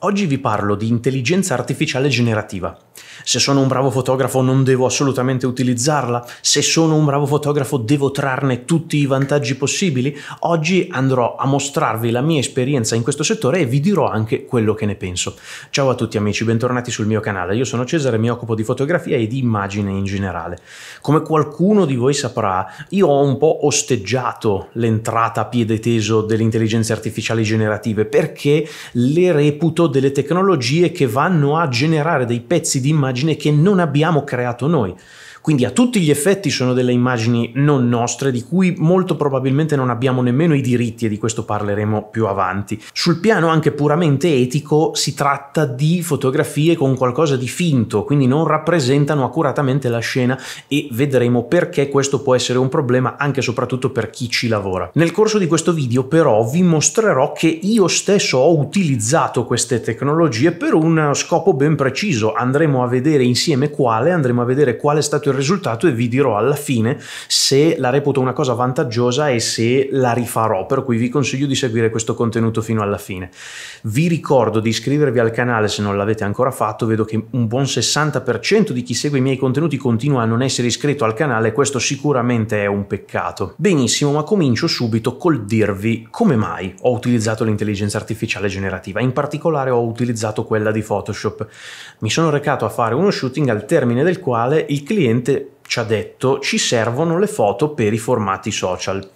Oggi vi parlo di intelligenza artificiale generativa. Se sono un bravo fotografo non devo assolutamente utilizzarla, se sono un bravo fotografo devo trarne tutti i vantaggi possibili. Oggi andrò a mostrarvi la mia esperienza in questo settore e vi dirò anche quello che ne penso. Ciao a tutti amici, bentornati sul mio canale. Io sono Cesare, mi occupo di fotografia e di immagine in generale. Come qualcuno di voi saprà, io ho un po' osteggiato l'entrata a piede teso delle intelligenze artificiali generative perché le reputo frutto delle tecnologie che vanno a generare dei pezzi di immagine che non abbiamo creato noi. Quindi a tutti gli effetti sono delle immagini non nostre, di cui molto probabilmente non abbiamo nemmeno i diritti e di questo parleremo più avanti. Sul piano anche puramente etico si tratta di fotografie con qualcosa di finto, quindi non rappresentano accuratamente la scena e vedremo perché questo può essere un problema anche e soprattutto per chi ci lavora. Nel corso di questo video però vi mostrerò che io stesso ho utilizzato queste tecnologie per un scopo ben preciso, andremo a vedere insieme quale, andremo a vedere qual è stato il il risultato e vi dirò alla fine se la reputo una cosa vantaggiosa e se la rifarò, per cui vi consiglio di seguire questo contenuto fino alla fine. Vi ricordo di iscrivervi al canale se non l'avete ancora fatto, vedo che un buon 60% di chi segue i miei contenuti continua a non essere iscritto al canale, questo sicuramente è un peccato. Benissimo, ma comincio subito col dirvi come mai ho utilizzato l'intelligenza artificiale generativa, in particolare ho utilizzato quella di Photoshop. Mi sono recato a fare uno shooting al termine del quale il cliente praticamente ci ha detto ci servono le foto per i formati social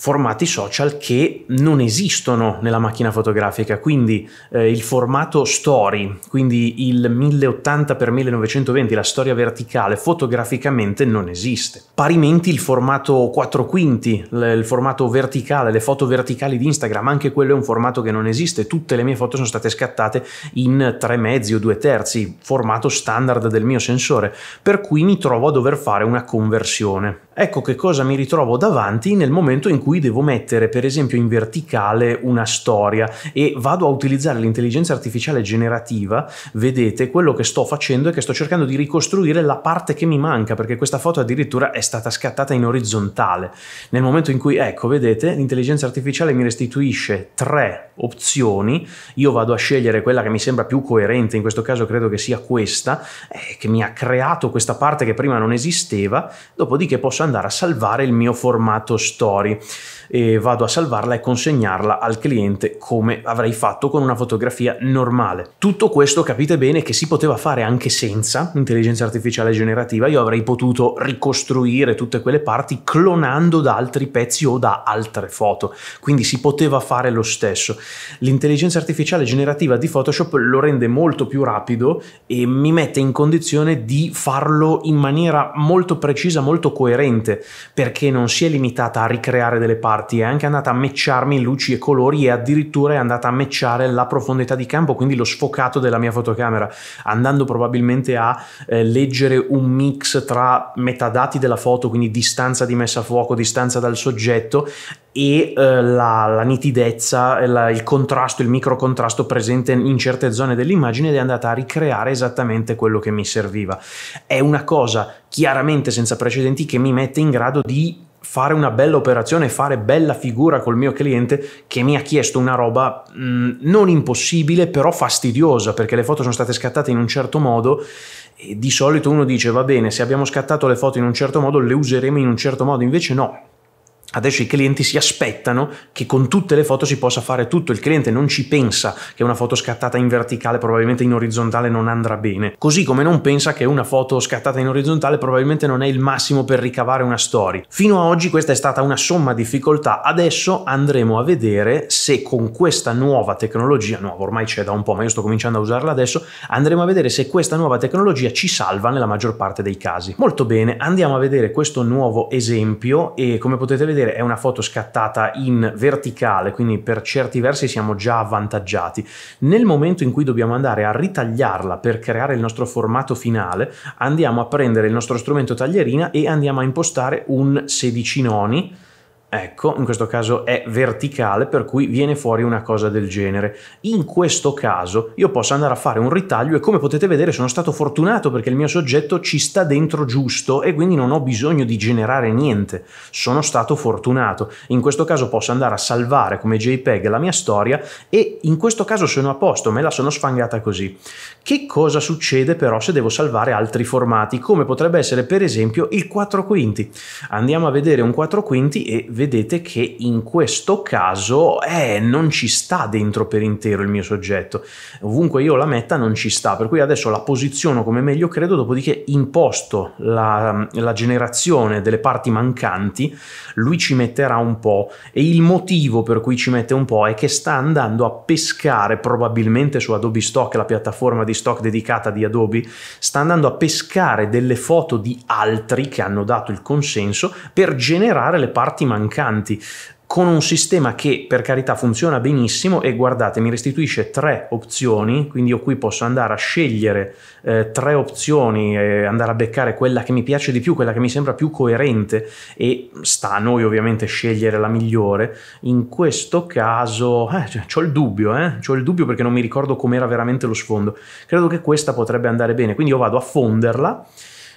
formati social che non esistono nella macchina fotografica, quindi eh, il formato story, quindi il 1080x1920, la storia verticale, fotograficamente non esiste. Parimenti il formato 4 quinti, il formato verticale, le foto verticali di Instagram, anche quello è un formato che non esiste, tutte le mie foto sono state scattate in 3 mezzi o 2 terzi, formato standard del mio sensore, per cui mi trovo a dover fare una conversione ecco che cosa mi ritrovo davanti nel momento in cui devo mettere per esempio in verticale una storia e vado a utilizzare l'intelligenza artificiale generativa, vedete quello che sto facendo è che sto cercando di ricostruire la parte che mi manca perché questa foto addirittura è stata scattata in orizzontale. Nel momento in cui, ecco, vedete, l'intelligenza artificiale mi restituisce tre opzioni, io vado a scegliere quella che mi sembra più coerente, in questo caso credo che sia questa, eh, che mi ha creato questa parte che prima non esisteva, dopodiché posso andare andare a salvare il mio formato story e vado a salvarla e consegnarla al cliente come avrei fatto con una fotografia normale. Tutto questo capite bene che si poteva fare anche senza intelligenza artificiale generativa, io avrei potuto ricostruire tutte quelle parti clonando da altri pezzi o da altre foto, quindi si poteva fare lo stesso. L'intelligenza artificiale generativa di Photoshop lo rende molto più rapido e mi mette in condizione di farlo in maniera molto precisa, molto coerente, perché non si è limitata a ricreare delle parti parti, è anche andata a matcharmi luci e colori e addirittura è andata a matchare la profondità di campo, quindi lo sfocato della mia fotocamera, andando probabilmente a eh, leggere un mix tra metadati della foto, quindi distanza di messa a fuoco, distanza dal soggetto e eh, la, la, nitidezza, eh, la, il contrasto, il microcontrasto presente in certe zone dell'immagine ed è andata a ricreare esattamente quello che mi serviva. È una cosa chiaramente senza precedenti che mi mette in grado di fare una bella operazione, fare bella figura col mio cliente che mi ha chiesto una roba mh, mm, non impossibile, però fastidiosa, perché le foto sono state scattate in un certo modo e di solito uno dice va bene, se abbiamo scattato le foto in un certo modo le useremo in un certo modo, invece no, Adesso i clienti si aspettano che con tutte le foto si possa fare tutto, il cliente non ci pensa che una foto scattata in verticale probabilmente in orizzontale non andrà bene, così come non pensa che una foto scattata in orizzontale probabilmente non è il massimo per ricavare una story. Fino a oggi questa è stata una somma difficoltà, adesso andremo a vedere se con questa nuova tecnologia, nuova ormai c'è da un po', ma io sto cominciando a usarla adesso, andremo a vedere se questa nuova tecnologia ci salva nella maggior parte dei casi. Molto bene, andiamo a vedere questo nuovo esempio e come potete vedere vedere è una foto scattata in verticale, quindi per certi versi siamo già avvantaggiati. Nel momento in cui dobbiamo andare a ritagliarla per creare il nostro formato finale, andiamo a prendere il nostro strumento taglierina e andiamo a impostare un 16 noni Ecco, in questo caso è verticale, per cui viene fuori una cosa del genere. In questo caso io posso andare a fare un ritaglio e come potete vedere sono stato fortunato perché il mio soggetto ci sta dentro giusto e quindi non ho bisogno di generare niente. Sono stato fortunato. In questo caso posso andare a salvare come JPEG la mia storia e in questo caso sono a posto, me la sono sfangata così. Che cosa succede però se devo salvare altri formati, come potrebbe essere per esempio il 4 quinti? Andiamo a vedere un 4 quinti e vedete che in questo caso eh, non ci sta dentro per intero il mio soggetto. Ovunque io la metta non ci sta, per cui adesso la posiziono come meglio credo, dopodiché imposto la, la generazione delle parti mancanti, lui ci metterà un po' e il motivo per cui ci mette un po' è che sta andando a pescare probabilmente su Adobe Stock, la piattaforma di stock dedicata di Adobe, sta andando a pescare delle foto di altri che hanno dato il consenso per generare le parti mancanti mancanti con un sistema che per carità funziona benissimo e guardate mi restituisce tre opzioni, quindi io qui posso andare a scegliere eh, tre opzioni eh, andare a beccare quella che mi piace di più, quella che mi sembra più coerente e sta a noi ovviamente scegliere la migliore. In questo caso eh, cioè, ho il dubbio, eh, ho il dubbio perché non mi ricordo com'era veramente lo sfondo. Credo che questa potrebbe andare bene, quindi io vado a fonderla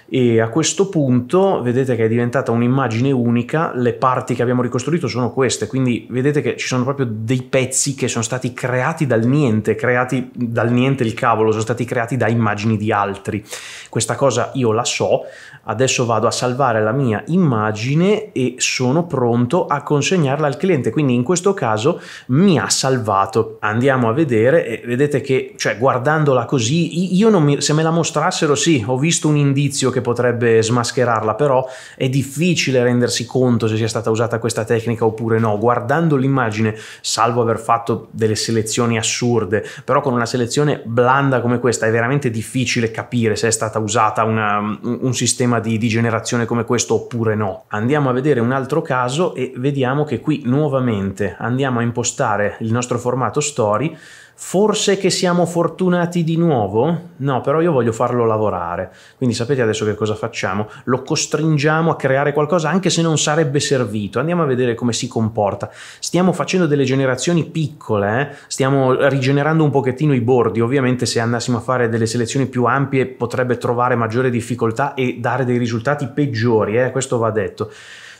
e a questo punto vedete che è diventata un'immagine unica, le parti che abbiamo ricostruito sono queste, quindi vedete che ci sono proprio dei pezzi che sono stati creati dal niente, creati dal niente il cavolo, sono stati creati da immagini di altri. Questa cosa io la so, adesso vado a salvare la mia immagine e sono pronto a consegnarla al cliente. Quindi in questo caso mi ha salvato. Andiamo a vedere e vedete che, cioè, guardandola così, io non mi, se me la mostrassero, sì, ho visto un indizio che potrebbe smascherarla, però è difficile rendersi conto se sia stata usata questa tecnica oppure no. Guardando l'immagine, salvo aver fatto delle selezioni assurde, però con una selezione blanda come questa è veramente difficile capire se è stata usata una, un sistema sistema di degenerazione come questo oppure no. Andiamo a vedere un altro caso e vediamo che qui nuovamente andiamo a impostare il nostro formato story Forse che siamo fortunati di nuovo? No, però io voglio farlo lavorare. Quindi sapete adesso che cosa facciamo? Lo costringiamo a creare qualcosa anche se non sarebbe servito. Andiamo a vedere come si comporta. Stiamo facendo delle generazioni piccole, eh? stiamo rigenerando un pochettino i bordi. Ovviamente se andassimo a fare delle selezioni più ampie potrebbe trovare maggiore difficoltà e dare dei risultati peggiori, eh? questo va detto.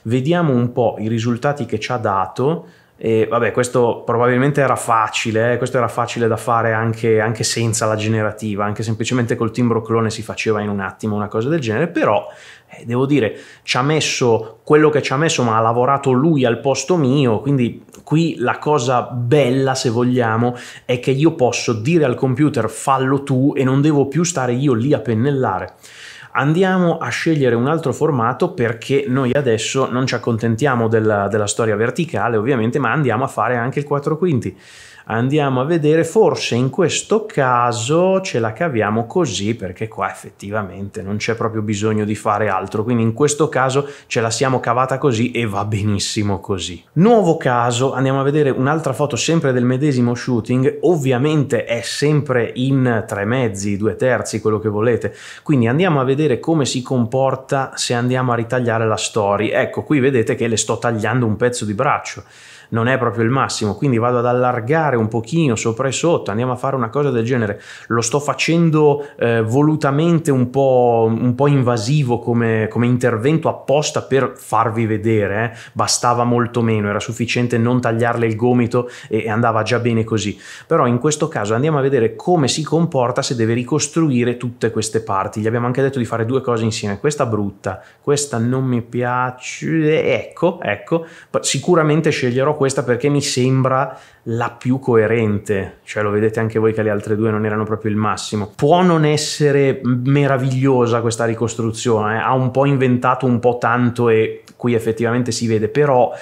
Vediamo un po' i risultati che ci ha dato e vabbè, questo probabilmente era facile, eh, questo era facile da fare anche, anche, senza la generativa, anche semplicemente col timbro clone si faceva in un attimo una cosa del genere, però eh, devo dire, ci ha messo quello che ci ha messo, ma ha lavorato lui al posto mio, quindi qui la cosa bella, se vogliamo, è che io posso dire al computer fallo tu e non devo più stare io lì a pennellare andiamo a scegliere un altro formato perché noi adesso non ci accontentiamo della, della storia verticale ovviamente, ma andiamo a fare anche il 4 quinti andiamo a vedere forse in questo caso ce la caviamo così perché qua effettivamente non c'è proprio bisogno di fare altro quindi in questo caso ce la siamo cavata così e va benissimo così nuovo caso andiamo a vedere un'altra foto sempre del medesimo shooting ovviamente è sempre in tre mezzi due terzi quello che volete quindi andiamo a vedere come si comporta se andiamo a ritagliare la story ecco qui vedete che le sto tagliando un pezzo di braccio non è proprio il massimo, quindi vado ad allargare un pochino sopra e sotto, andiamo a fare una cosa del genere, lo sto facendo eh, volutamente un po', un po invasivo come, come, intervento apposta per farvi vedere, eh? bastava molto meno, era sufficiente non tagliarle il gomito e, e andava già bene così, però in questo caso andiamo a vedere come si comporta se deve ricostruire tutte queste parti, gli abbiamo anche detto di fare due cose insieme, questa brutta, questa non mi piace, ecco, ecco, sicuramente sceglierò questa questa perché mi sembra la più coerente, cioè lo vedete anche voi che le altre due non erano proprio il massimo. Può non essere meravigliosa questa ricostruzione, eh? ha un po' inventato un po' tanto e qui effettivamente si vede, però eh,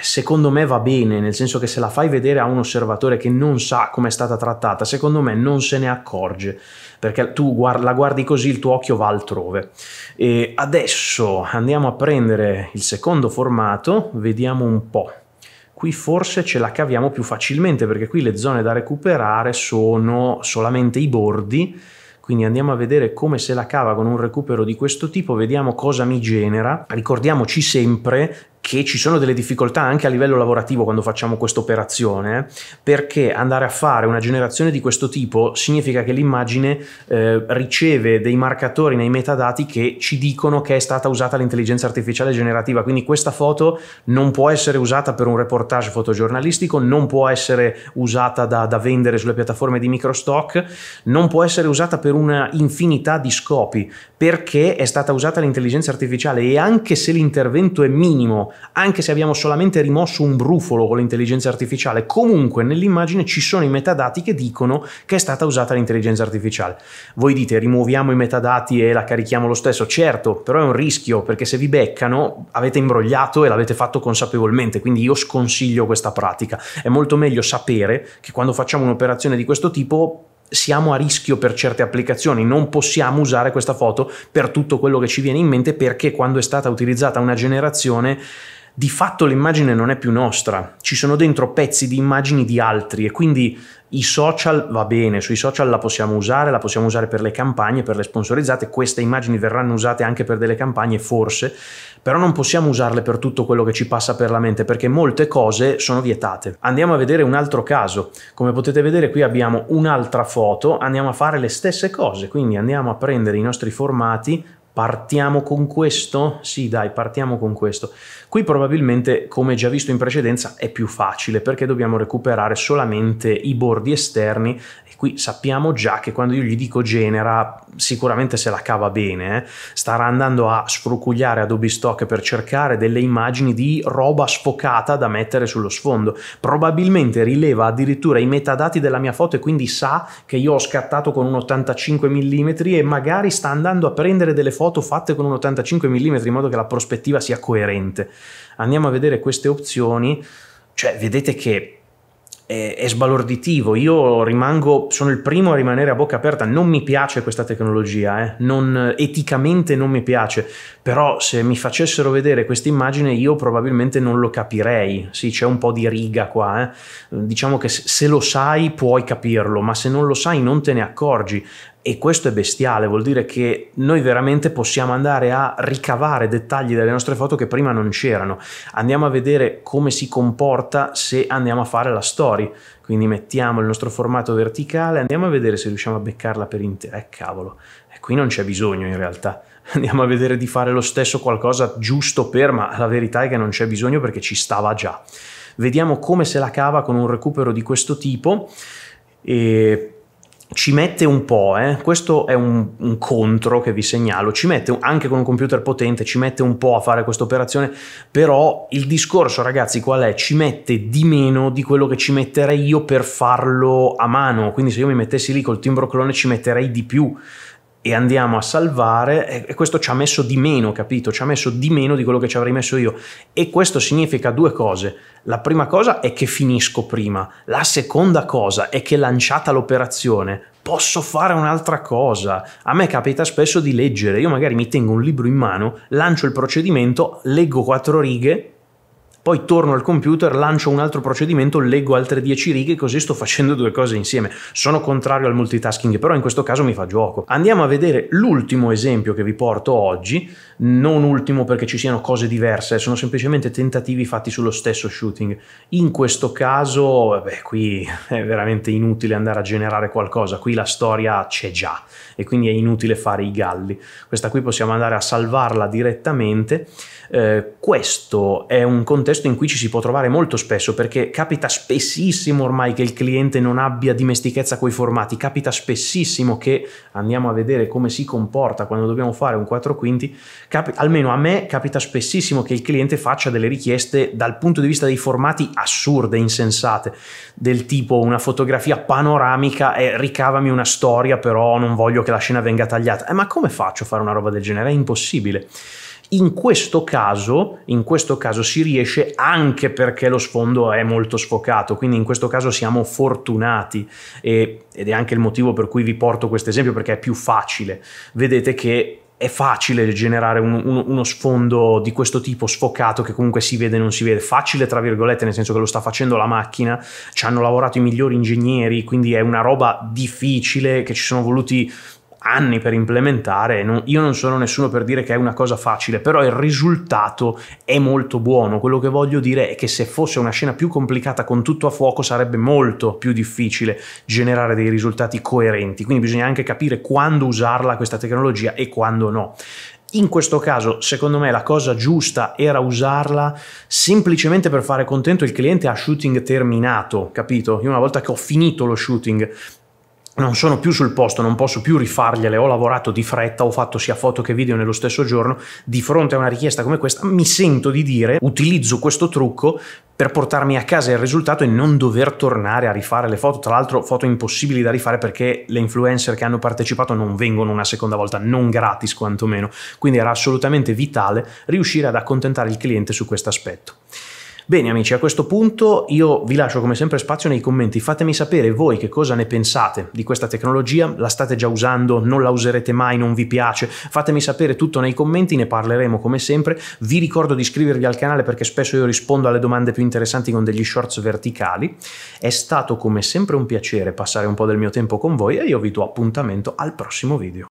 secondo me va bene, nel senso che se la fai vedere a un osservatore che non sa come è stata trattata, secondo me non se ne accorge, perché tu guard- la guardi così il tuo occhio va altrove. E adesso andiamo a prendere il secondo formato, vediamo un po' qui forse ce la caviamo più facilmente perché qui le zone da recuperare sono solamente i bordi quindi andiamo a vedere come se la cava con un recupero di questo tipo, vediamo cosa mi genera. Ricordiamoci sempre che ci sono delle difficoltà anche a livello lavorativo quando facciamo questa operazione, perché andare a fare una generazione di questo tipo significa che l'immagine eh, riceve dei marcatori nei metadati che ci dicono che è stata usata l'intelligenza artificiale generativa, quindi questa foto non può essere usata per un reportage fotogiornalistico, non può essere usata da, da vendere sulle piattaforme di microstock, non può essere usata per una infinità di scopi, perché è stata usata l'intelligenza artificiale e anche se l'intervento è minimo, anche se abbiamo solamente rimosso un brufolo con l'intelligenza artificiale, comunque nell'immagine ci sono i metadati che dicono che è stata usata l'intelligenza artificiale. Voi dite rimuoviamo i metadati e la carichiamo lo stesso, certo, però è un rischio perché se vi beccano avete imbrogliato e l'avete fatto consapevolmente, quindi io sconsiglio questa pratica. È molto meglio sapere che quando facciamo un'operazione di questo tipo siamo a rischio per certe applicazioni, non possiamo usare questa foto per tutto quello che ci viene in mente perché quando è stata utilizzata una generazione di fatto l'immagine non è più nostra, ci sono dentro pezzi di immagini di altri e quindi i social va bene, sui social la possiamo usare, la possiamo usare per le campagne, per le sponsorizzate, queste immagini verranno usate anche per delle campagne forse, però non possiamo usarle per tutto quello che ci passa per la mente perché molte cose sono vietate. Andiamo a vedere un altro caso, come potete vedere qui abbiamo un'altra foto, andiamo a fare le stesse cose, quindi andiamo a prendere i nostri formati, Partiamo con questo? Sì, dai, partiamo con questo. Qui probabilmente, come già visto in precedenza, è più facile perché dobbiamo recuperare solamente i bordi esterni e qui sappiamo già che quando io gli dico genera, sicuramente se la cava bene, eh? starà andando a sfrucugliare Adobe Stock per cercare delle immagini di roba sfocata da mettere sullo sfondo. Probabilmente rileva addirittura i metadati della mia foto e quindi sa che io ho scattato con un 85 mm e magari sta andando a prendere delle foto foto fatte con un 85 mm in modo che la prospettiva sia coerente. Andiamo a vedere queste opzioni, cioè vedete che è, sbalorditivo. Io rimango, sono il primo a rimanere a bocca aperta. Non mi piace questa tecnologia, eh? non, eticamente non mi piace. Però se mi facessero vedere questa immagine io probabilmente non lo capirei. Sì, c'è un po' di riga qua. Eh? Diciamo che se lo sai puoi capirlo, ma se non lo sai non te ne accorgi. E questo è bestiale, vuol dire che noi veramente possiamo andare a ricavare dettagli dalle nostre foto che prima non c'erano. Andiamo a vedere come si comporta se andiamo a fare la story. Quindi mettiamo il nostro formato verticale, andiamo a vedere se riusciamo a beccarla per intera. Eh cavolo, e eh, qui non c'è bisogno in realtà. Andiamo a vedere di fare lo stesso qualcosa giusto per, ma la verità è che non c'è bisogno perché ci stava già. Vediamo come se la cava con un recupero di questo tipo e ci mette un po', eh? questo è un, un, contro che vi segnalo, ci mette anche con un computer potente, ci mette un po' a fare questa operazione, però il discorso ragazzi qual è? Ci mette di meno di quello che ci metterei io per farlo a mano, quindi se io mi mettessi lì col timbro clone ci metterei di più e andiamo a salvare e questo ci ha messo di meno, capito? Ci ha messo di meno di quello che ci avrei messo io e questo significa due cose. La prima cosa è che finisco prima, la seconda cosa è che lanciata l'operazione posso fare un'altra cosa. A me capita spesso di leggere, io magari mi tengo un libro in mano, lancio il procedimento, leggo quattro righe poi torno al computer, lancio un altro procedimento, leggo altre 10 righe, così sto facendo due cose insieme. Sono contrario al multitasking, però in questo caso mi fa gioco. Andiamo a vedere l'ultimo esempio che vi porto oggi, non ultimo perché ci siano cose diverse, sono semplicemente tentativi fatti sullo stesso shooting. In questo caso, beh, qui è veramente inutile andare a generare qualcosa, qui la storia c'è già e quindi è inutile fare i galli. Questa qui possiamo andare a salvarla direttamente eh, questo è un contesto in cui ci si può trovare molto spesso perché capita spessissimo ormai che il cliente non abbia dimestichezza con i formati, capita spessissimo che andiamo a vedere come si comporta quando dobbiamo fare un 4 quinti, Cap- almeno a me capita spessissimo che il cliente faccia delle richieste dal punto di vista dei formati assurde, insensate, del tipo una fotografia panoramica e ricavami una storia però non voglio che la scena venga tagliata. Eh, ma come faccio a fare una roba del genere? È impossibile. In questo, caso, in questo caso si riesce anche perché lo sfondo è molto sfocato, quindi in questo caso siamo fortunati e, ed è anche il motivo per cui vi porto questo esempio perché è più facile. Vedete che è facile generare un, un, uno sfondo di questo tipo sfocato che comunque si vede e non si vede. Facile, tra virgolette, nel senso che lo sta facendo la macchina, ci hanno lavorato i migliori ingegneri, quindi è una roba difficile che ci sono voluti anni per implementare, non, io non sono nessuno per dire che è una cosa facile, però il risultato è molto buono. Quello che voglio dire è che se fosse una scena più complicata con tutto a fuoco sarebbe molto più difficile generare dei risultati coerenti, quindi bisogna anche capire quando usarla questa tecnologia e quando no. In questo caso, secondo me, la cosa giusta era usarla semplicemente per fare contento il cliente a shooting terminato, capito? Io una volta che ho finito lo shooting non sono più sul posto, non posso più rifargliele, ho lavorato di fretta, ho fatto sia foto che video nello stesso giorno, di fronte a una richiesta come questa mi sento di dire utilizzo questo trucco per portarmi a casa il risultato e non dover tornare a rifare le foto, tra l'altro foto impossibili da rifare perché le influencer che hanno partecipato non vengono una seconda volta, non gratis quantomeno, quindi era assolutamente vitale riuscire ad accontentare il cliente su questo aspetto. Bene amici, a questo punto io vi lascio come sempre spazio nei commenti, fatemi sapere voi che cosa ne pensate di questa tecnologia, la state già usando, non la userete mai, non vi piace, fatemi sapere tutto nei commenti, ne parleremo come sempre, vi ricordo di iscrivervi al canale perché spesso io rispondo alle domande più interessanti con degli shorts verticali, è stato come sempre un piacere passare un po' del mio tempo con voi e io vi do appuntamento al prossimo video.